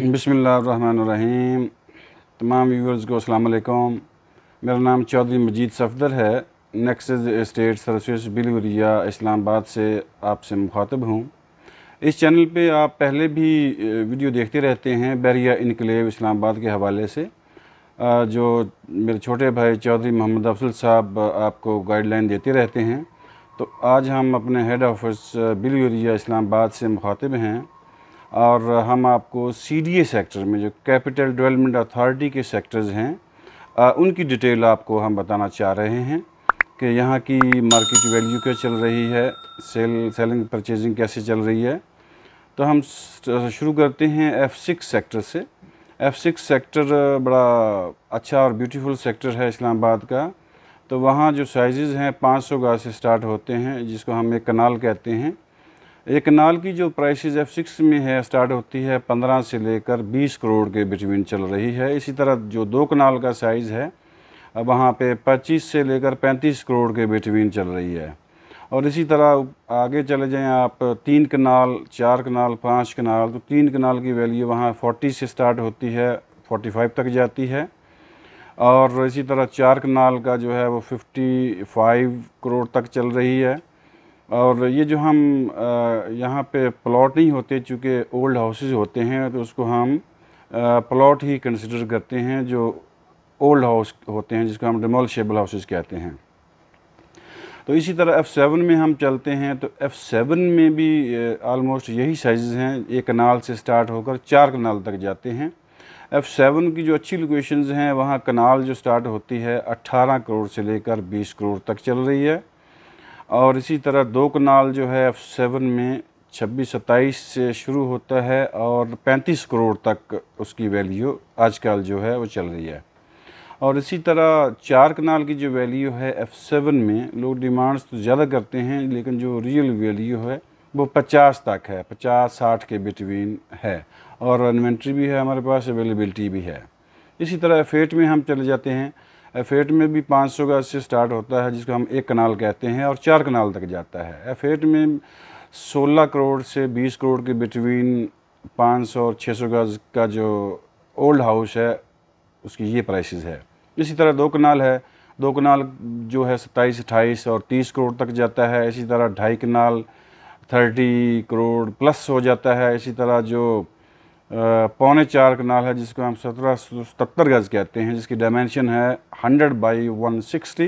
बसमीम तमाम व्यूअर्स को असलकम मेरा नाम चौधरी मजीद सफदर है नेक्स इस्टेट सर्विस बिलवरिया इस्लामाबाद से आपसे मुखातब हूँ इस चैनल पे आप पहले भी वीडियो देखते रहते हैं बहरिया इनकलेव इस्लामाबाद के हवाले से जो मेरे छोटे भाई चौधरी मोहम्मद अफसल साहब आपको गाइडलाइन देते रहते हैं तो आज हम अपने हेड ऑफिस बिलवरिया इस्लामाबाद से मुखातब हैं और हम आपको सीडीए सेक्टर में जो कैपिटल डेवलपमेंट अथॉरिटी के सेक्टर्स हैं आ, उनकी डिटेल आपको हम बताना चाह रहे हैं कि यहाँ की मार्केट वैल्यू क्या चल रही है सेल सेलिंग परचेजिंग कैसे चल रही है तो हम शुरू करते हैं एफ़ सिक्स सेक्टर से एफ़ सिक्स सेक्टर बड़ा अच्छा और ब्यूटीफुल सेक्टर है इस्लामाबाद का तो वहाँ जो साइज़ हैं पाँच सौ गज़ से स्टार्ट होते हैं जिसको हम एक कनाल कहते हैं एक नाल की जो प्राइस एफ़ सिक्स में है स्टार्ट होती है पंद्रह से लेकर बीस करोड़ के बिटवीन चल रही है इसी तरह जो दो कनाल का साइज़ है वहाँ पे पच्चीस से लेकर पैंतीस करोड़ के बिटवीन चल रही है और इसी तरह आगे चले जाएं आप तीन कनाल चार कनाल पाँच कनाल तो तीन कनाल की वैल्यू वहाँ फोर्टी से स्टार्ट होती है फोर्टी फाइव तक जाती है और इसी तरह चार कनाल का जो है वो फिफ्टी फाइव करोड़ तक चल रही है और ये जो हम यहाँ पे प्लॉट नहीं होते चूँकि ओल्ड हाउसेज होते हैं तो उसको हम प्लॉट ही कंसिडर करते हैं जो ओल्ड हाउस होते हैं जिसको हम डिमोलशेबल हाउसेज कहते हैं तो इसी तरह एफ़ सेवन में हम चलते हैं तो एफ़ सेवन में भी आलमोस्ट यही साइज़ हैं एक कनाल से स्टार्ट होकर चार कनाल तक जाते हैं एफ़ सेवन की जो अच्छी लोकेशंस हैं वहाँ कनाल जो स्टार्ट होती है अट्ठारह करोड़ से लेकर बीस करोड़ तक चल रही है और इसी तरह दो कनाल जो है एफ सेवन में छब्बीस सत्ताईस से शुरू होता है और पैंतीस करोड़ तक उसकी वैल्यू आजकल जो है वो चल रही है और इसी तरह चार कनाल की जो वैल्यू है एफ़ सेवन में लोग डिमांड्स तो ज़्यादा करते हैं लेकिन जो रियल वैल्यू है वो पचास तक है पचास साठ के बिटवीन है और इन्वेंट्री भी है हमारे पास अवेलेबिलिटी भी है इसी तरह एफ एट में हम चले जाते हैं एफ एट में भी पाँच सौ गज से स्टार्ट होता है जिसको हम एक कनाल कहते हैं और चार कनाल तक जाता है एफ एट में सोलह करोड़ से बीस करोड़ के बिटवीन पाँच सौ और छः सौ गज का जो ओल्ड हाउस है उसकी ये प्राइसेस है इसी तरह दो कनाल है दो कनाल जो है सत्ताईस अट्ठाईस और तीस करोड़ तक जाता है इसी तरह ढाई कनाल थर्टी करोड़ प्लस हो जाता है इसी तरह जो पौने चार कनाल है जिसको हम सत्रह सतर गज़ कहते हैं जिसकी डायमेंशन है हंड्रेड बाई वन सिक्सटी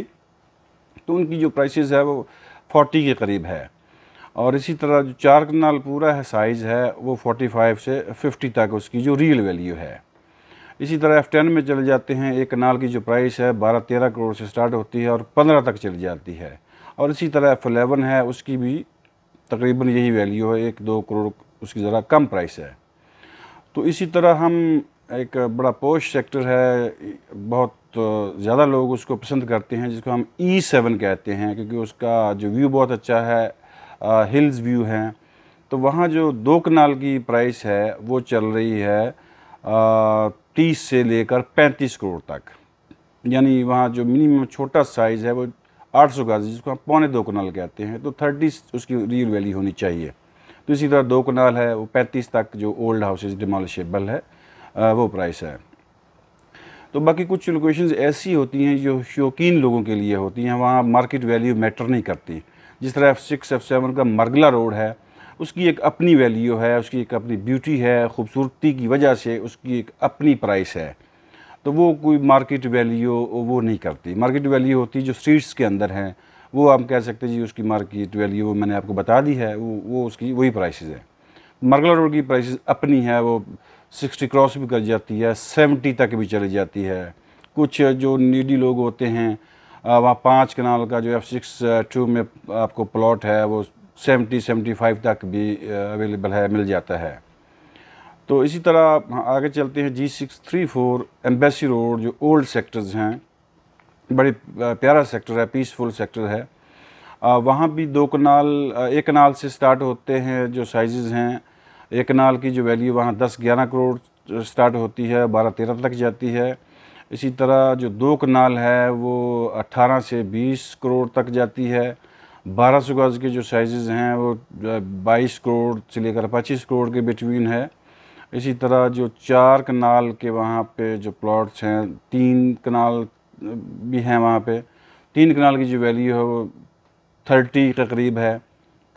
तो उनकी जो प्राइसेस है वो फोर्टी के करीब है और इसी तरह जो चार कनाल पूरा है साइज़ है वो फोर्टी फाइव से फिफ्टी तक उसकी जो रियल वैल्यू है इसी तरह एफ़ टेन में चले जाते हैं एक कनाल की जो प्राइस है बारह तेरह करोड़ से स्टार्ट होती है और पंद्रह तक चली जाती है और इसी तरह एफ़ एलेवन है उसकी भी तकरीबन यही वैल्यू है एक दो करोड़ उसकी ज़रा कम प्राइस है तो इसी तरह हम एक बड़ा पोश सेक्टर है बहुत ज़्यादा लोग उसको पसंद करते हैं जिसको हम ई e सेवन कहते हैं क्योंकि उसका जो व्यू बहुत अच्छा है आ, हिल्स व्यू हैं तो वहाँ जो दो कनाल की प्राइस है वो चल रही है तीस से लेकर पैंतीस करोड़ तक यानी वहाँ जो मिनिमम छोटा साइज़ है वो आठ सौ गाज जिसको हम पौने दो कनाल कहते हैं तो थर्टी उसकी रियल वैल्यू होनी चाहिए तो इसी तरह दो कनाल है वो पैंतीस तक जो ओल्ड हाउसेज डिमोलिशेबल है वो प्राइस है तो बाकी कुछ लोकेशंस ऐसी होती हैं जो शौकीन लोगों के लिए होती हैं वहाँ मार्केट वैल्यू मैटर नहीं करती जिस तरह एफ़ सिक्स एफ़ सेवन का मरगला रोड है उसकी एक अपनी वैल्यू है उसकी एक अपनी ब्यूटी है खूबसूरती की वजह से उसकी एक अपनी प्राइस है तो वो कोई मार्केट वैल्यू वो नहीं करती मार्केट वैल्यू होती जो स्ट्रीट्स के अंदर हैं वो आप कह सकते हैं जी उसकी मार्केट वैल्यू वो मैंने आपको बता दी है वो वो उसकी वही प्राइसेस है मरगला रोड की प्राइसेस अपनी है वो सिक्सटी क्रॉस भी कर जाती है सेवेंटी तक भी चली जाती है कुछ जो नीडी लोग होते हैं वहाँ पाँच कनाल का जो एफ सिक्स टू में आपको प्लॉट है वो सेवेंटी सेवेंटी फाइव तक भी अवेलेबल है मिल जाता है तो इसी तरह आगे चलते हैं G six three four embassy road जो ओल्ड सेक्टर्स हैं बड़ी प्यारा सेक्टर है पीसफुल सेक्टर है वहाँ भी दो कनाल एक कनाल से स्टार्ट होते हैं जो साइजेस हैं एक कनाल की जो वैल्यू वहाँ दस ग्यारह करोड़ स्टार्ट होती है बारह तेरह तक जाती है इसी तरह जो दो कनाल है वो अट्ठारह से बीस करोड़ तक जाती है बारह सौ गज़ के जो साइज़ हैं वो बाईस करोड़ से लेकर पच्चीस करोड़ के बिटवीन है इसी तरह जो चार कनाल के वहाँ पे जो प्लॉट्स हैं तीन कनाल भी हैं वहाँ पे तीन कनाल की जो वैल्यू है वो थर्टी के करीब है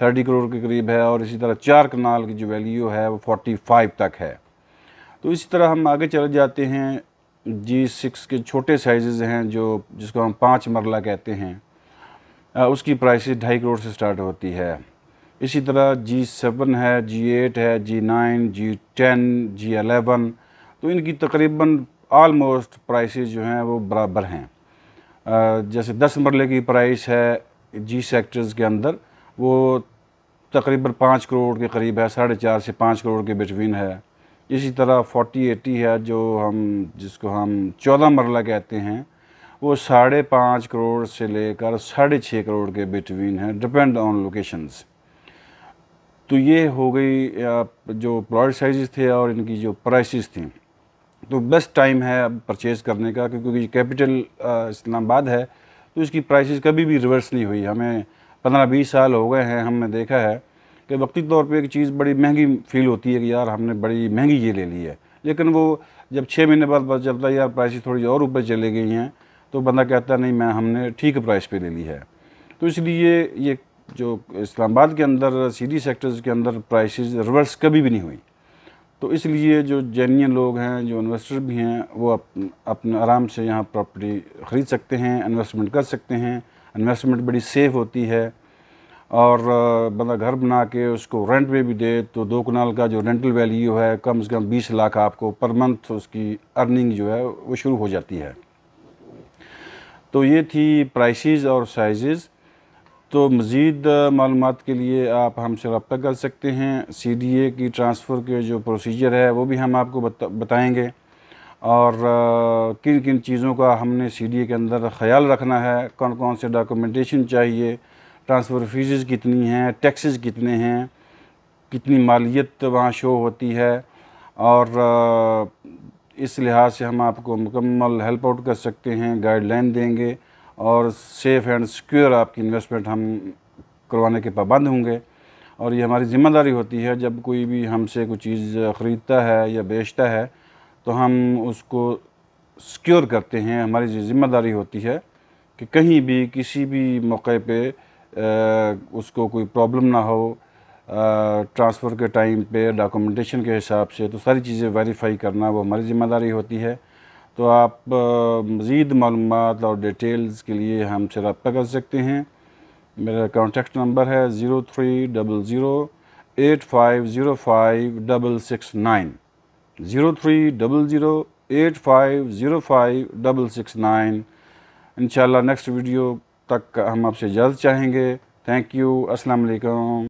थर्टी करोड़ के करीब है और इसी तरह चार कनाल की जो वैल्यू है वो फोर्टी फाइव तक है तो इसी तरह हम आगे चले जाते हैं जी सिक्स के छोटे साइज़ हैं जो जिसको हम पाँच मरला कहते हैं उसकी प्राइस ढाई करोड़ से स्टार्ट होती है इसी तरह जी सेवन है जी एट है G nine G ten G eleven तो इनकी तकरीबन ऑलमोस्ट प्राइसेस जो हैं वो बराबर हैं जैसे दस मरले की प्राइस है जी सेक्टर्स के अंदर वो तकरीबन पाँच करोड़ के करीब है साढ़े चार से पाँच करोड़ के बिटवीन है इसी तरह फोर्टी एटी है जो हम जिसको हम चौदह मरला कहते हैं वो साढ़े पाँच करोड़ से लेकर साढ़े छः करोड़ के बिटवीन है डिपेंड ऑन लोकेशंस तो ये हो गई जो प्लॉट साइज़ थे और इनकी जो प्राइसेस थी तो बेस्ट टाइम है अब परचेज़ करने का क्योंकि कैपिटल इस्लामाबाद है तो इसकी प्राइसेस कभी भी रिवर्स नहीं हुई हमें पंद्रह बीस साल हो गए हैं हमने देखा है कि वक्ती तौर पे एक चीज़ बड़ी महंगी फील होती है कि यार हमने बड़ी महंगी ये ले ली है लेकिन वो जब छः महीने बाद पता चलता है यार प्राइसेस थोड़ी और ऊपर चले गई हैं तो बंदा कहता नहीं मैं हमने ठीक प्राइस पे ले ली है तो इसलिए ये जो इस्लामाबाद के अंदर सीडी सेक्टर्स के अंदर प्राइसेस रिवर्स कभी भी नहीं हुई तो इसलिए जो जैनियन लोग हैं जो इन्वेस्टर भी हैं वो अप, अपने आराम से यहाँ प्रॉपर्टी ख़रीद सकते हैं इन्वेस्टमेंट कर सकते हैं इन्वेस्टमेंट बड़ी सेफ़ होती है और बंदा घर बना के उसको रेंट में भी दे तो दो कनाल का जो रेंटल वैल्यू है कम से कम बीस लाख आपको पर मंथ उसकी अर्निंग जो है वो शुरू हो जाती है तो ये थी प्राइसेस और साइजेज़ तो मज़ीद मालूम के लिए आप हमसे रबता कर सकते हैं सी डी ए की ट्रांसफ़र के जो प्रोसीजर है वो भी हम आपको बता, बताएँगे और किन किन चीज़ों का हमने सी डी ए के अंदर ख्याल रखना है कौन कौन से डॉक्यूमेंटेशन चाहिए ट्रांसफ़र फीस कितनी हैं टैक्सेस कितने हैं कितनी मालियत वहाँ शो होती है और इस लिहाज से हम आपको मुकम्मल हेल्प आउट कर सकते हैं गाइडलाइन देंगे और सेफ़ एंड सिक्योर आपकी इन्वेस्टमेंट हम करवाने के पाबंद होंगे और ये हमारी ज़िम्मेदारी होती है जब कोई भी हमसे कोई चीज़ ख़रीदता है या बेचता है तो हम उसको सिक्योर करते हैं हमारी ज़िम्मेदारी होती है कि कहीं भी किसी भी मौके पे उसको कोई प्रॉब्लम ना हो ट्रांसफ़र के टाइम पे डॉक्यूमेंटेशन के हिसाब से तो सारी चीज़ें वेरीफाई करना वो हमारी ज़िम्मेदारी होती है तो आप मज़ीद मालूम और डिटेल्स के लिए हमसे रबा कर सकते हैं मेरा कॉन्टेक्ट नंबर है zero three double zero eight five zero five double six nine zero three double zero eight five zero five double six nine in next video तक हम आपसे जल्द चाहेंगे थैंक यू अस्सलाम वालेकुम